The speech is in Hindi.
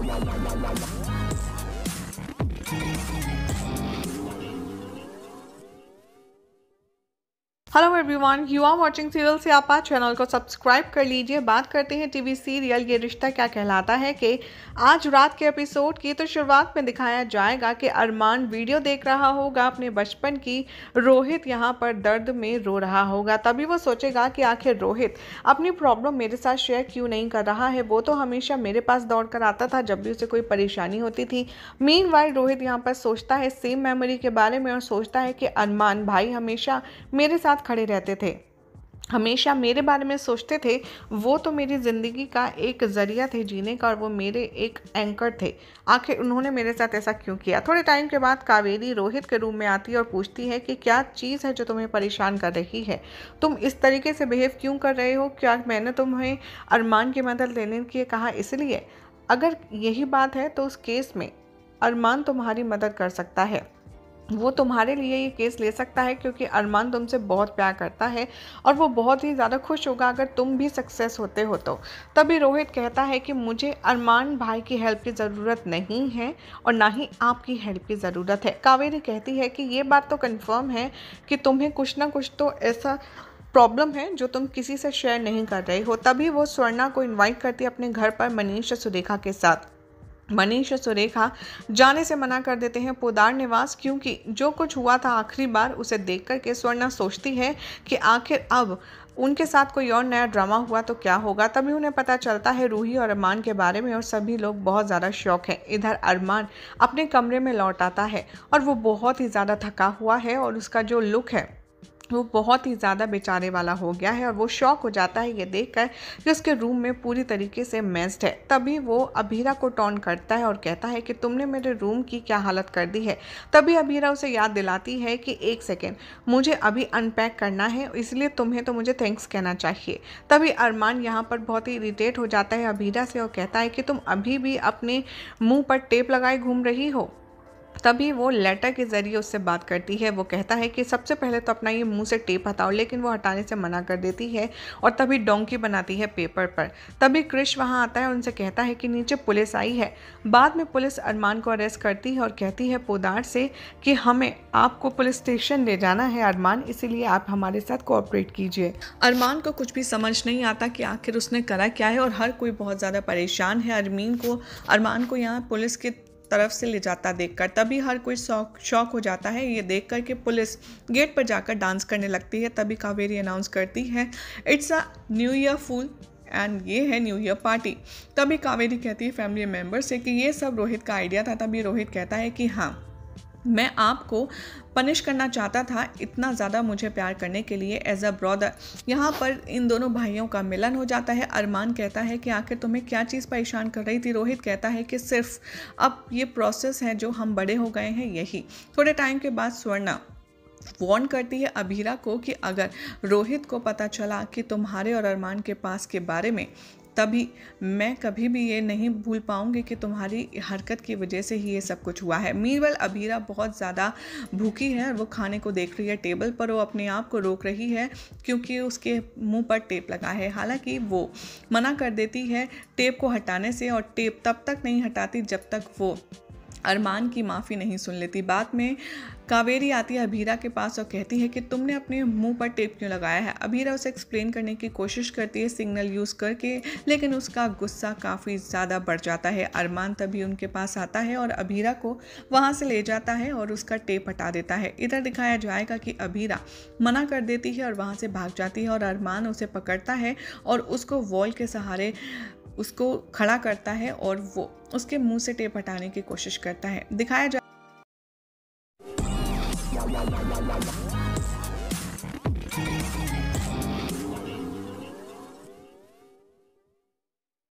わあ hello everyone you are watching serial से आप चैनल को सब्सक्राइब कर लीजिए बात करते हैं टीवी सीरियल ये रिश्ता क्या कहलाता है कि आज रात के एपिसोड की तो शुरुआत में दिखाया जाएगा कि अरमान वीडियो देख रहा होगा अपने बचपन की रोहित यहाँ पर दर्द में रो रहा होगा तभी वो सोचेगा कि आखिर रोहित अपनी प्रॉब्लम मेरे साथ शेयर क्यों नहीं कर रहा है वो तो हमेशा मेरे पास दौड़ कर आता था जब भी उसे कोई परेशानी होती थी मीन रोहित यहाँ पर सोचता है सेम मेमोरी के बारे में और सोचता है कि अरमान भाई हमेशा मेरे साथ साथ खड़े रहते थे हमेशा मेरे बारे में सोचते थे वो तो मेरी ज़िंदगी का एक ज़रिया थे जीने का और वो मेरे एक एंकर थे आखिर उन्होंने मेरे साथ ऐसा क्यों किया थोड़े टाइम के बाद कावेरी रोहित के रूम में आती है और पूछती है कि क्या चीज़ है जो तुम्हें परेशान कर रही है तुम इस तरीके से बिहेव क्यों कर रहे हो क्या मैंने तुम्हें अरमान की मदद लेने के लिए कहा इसलिए अगर यही बात है तो उस केस में अरमान तुम्हारी मदद कर सकता है वो तुम्हारे लिए ये केस ले सकता है क्योंकि अरमान तुमसे बहुत प्यार करता है और वो बहुत ही ज़्यादा खुश होगा अगर तुम भी सक्सेस होते हो तो तभी रोहित कहता है कि मुझे अरमान भाई की हेल्प की ज़रूरत नहीं है और ना ही आपकी हेल्प की ज़रूरत है कावेरी कहती है कि ये बात तो कन्फर्म है कि तुम्हें कुछ ना कुछ तो ऐसा प्रॉब्लम है जो तुम किसी से शेयर नहीं कर रहे हो तभी वो स्वर्णा को इनवाइट करती है अपने घर पर मनीष और सुरेखा के साथ मनीष और सुरेखा जाने से मना कर देते हैं पोदार निवास क्योंकि जो कुछ हुआ था आखिरी बार उसे देख कर के स्वर्णा सोचती है कि आखिर अब उनके साथ कोई और नया ड्रामा हुआ तो क्या होगा तभी उन्हें पता चलता है रूही और अरमान के बारे में और सभी लोग बहुत ज़्यादा शौक हैं इधर अरमान अपने कमरे में लौट आता है और वो बहुत ही ज़्यादा थका हुआ है और उसका जो लुक है वो बहुत ही ज़्यादा बेचारे वाला हो गया है और वो शॉक हो जाता है ये देख कर कि उसके रूम में पूरी तरीके से मेस्ड है तभी वो अबीरा को टॉन करता है और कहता है कि तुमने मेरे रूम की क्या हालत कर दी है तभी अबीरा उसे याद दिलाती है कि एक सेकेंड मुझे अभी अनपैक करना है इसलिए तुम्हें तो मुझे थैंक्स कहना चाहिए तभी अरमान यहाँ पर बहुत ही इरीटेट हो जाता है अबीरा से और कहता है कि तुम अभी भी अपने मुँह पर टेप लगाए घूम रही हो तभी वो लेटर के ज़रिए उससे बात करती है वो कहता है कि सबसे पहले तो अपना ये मुंह से टेप हटाओ लेकिन वो हटाने से मना कर देती है और तभी डोंकी बनाती है पेपर पर तभी क्रिश वहाँ आता है उनसे कहता है कि नीचे पुलिस आई है बाद में पुलिस अरमान को अरेस्ट करती है और कहती है पोदार से कि हमें आपको पुलिस स्टेशन ले जाना है अरमान इसीलिए आप हमारे साथ कोऑपरेट कीजिए अरमान को कुछ भी समझ नहीं आता कि आखिर उसने करा क्या है और हर कोई बहुत ज़्यादा परेशान है अरमीन को अरमान को यहाँ पुलिस के तरफ से ले जाता देखकर तभी हर कोई शौक शौक हो जाता है ये देख कर कि पुलिस गेट पर जाकर डांस करने लगती है तभी कावेरी अनाउंस करती है it's a new year fool and ये है न्यू ईयर पार्टी तभी कावेरी कहती है फैमिली मेम्बर से कि ये सब रोहित का आइडिया था तभी रोहित कहता है कि हाँ मैं आपको पनिश करना चाहता था इतना ज़्यादा मुझे प्यार करने के लिए एज अ ब्रॉदर यहाँ पर इन दोनों भाइयों का मिलन हो जाता है अरमान कहता है कि आखिर तुम्हें क्या चीज़ परेशान कर रही थी रोहित कहता है कि सिर्फ अब ये प्रोसेस है जो हम बड़े हो गए हैं यही थोड़े टाइम के बाद स्वर्णा वॉर्न करती है अभीरा को कि अगर रोहित को पता चला कि तुम्हारे और अरमान के पास के बारे में तभी मैं कभी भी ये नहीं भूल पाऊँगी कि तुम्हारी हरकत की वजह से ही ये सब कुछ हुआ है मीरवल अबीरा बहुत ज़्यादा भूखी है वो खाने को देख रही है टेबल पर वो अपने आप को रोक रही है क्योंकि उसके मुंह पर टेप लगा है हालांकि वो मना कर देती है टेप को हटाने से और टेप तब तक नहीं हटाती जब तक वो अरमान की माफ़ी नहीं सुन लेती बाद में कावेरी आती है अभीरा के पास और कहती है कि तुमने अपने मुंह पर टेप क्यों लगाया है अभीरा उसे एक्सप्लेन करने की कोशिश करती है सिग्नल यूज़ करके लेकिन उसका गुस्सा काफ़ी ज़्यादा बढ़ जाता है अरमान तभी उनके पास आता है और अभीरा को वहाँ से ले जाता है और उसका टेप हटा देता है इधर दिखाया जाएगा कि अभीरा मना कर देती है और वहाँ से भाग जाती है और अरमान उसे पकड़ता है और उसको वॉल के सहारे उसको खड़ा करता है और वो उसके मुंह से टेप हटाने की कोशिश करता है दिखाया जा